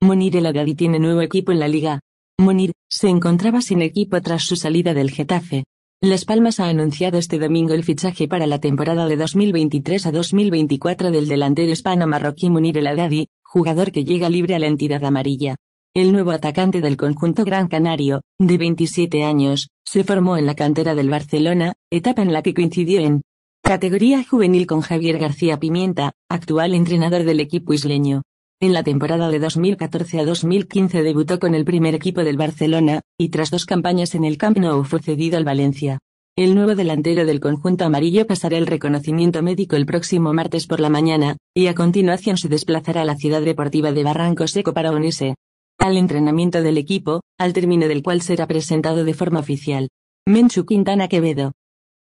Munir El Agadi tiene nuevo equipo en la liga. Munir, se encontraba sin equipo tras su salida del Getafe. Las Palmas ha anunciado este domingo el fichaje para la temporada de 2023 a 2024 del delantero hispano-marroquí Munir El Agadi, jugador que llega libre a la entidad amarilla. El nuevo atacante del conjunto Gran Canario, de 27 años, se formó en la cantera del Barcelona, etapa en la que coincidió en categoría juvenil con Javier García Pimienta, actual entrenador del equipo isleño. En la temporada de 2014 a 2015 debutó con el primer equipo del Barcelona, y tras dos campañas en el Camp Nou fue cedido al Valencia. El nuevo delantero del conjunto amarillo pasará el reconocimiento médico el próximo martes por la mañana, y a continuación se desplazará a la ciudad deportiva de Barranco Seco para unirse al entrenamiento del equipo, al término del cual será presentado de forma oficial. Menchu Quintana Quevedo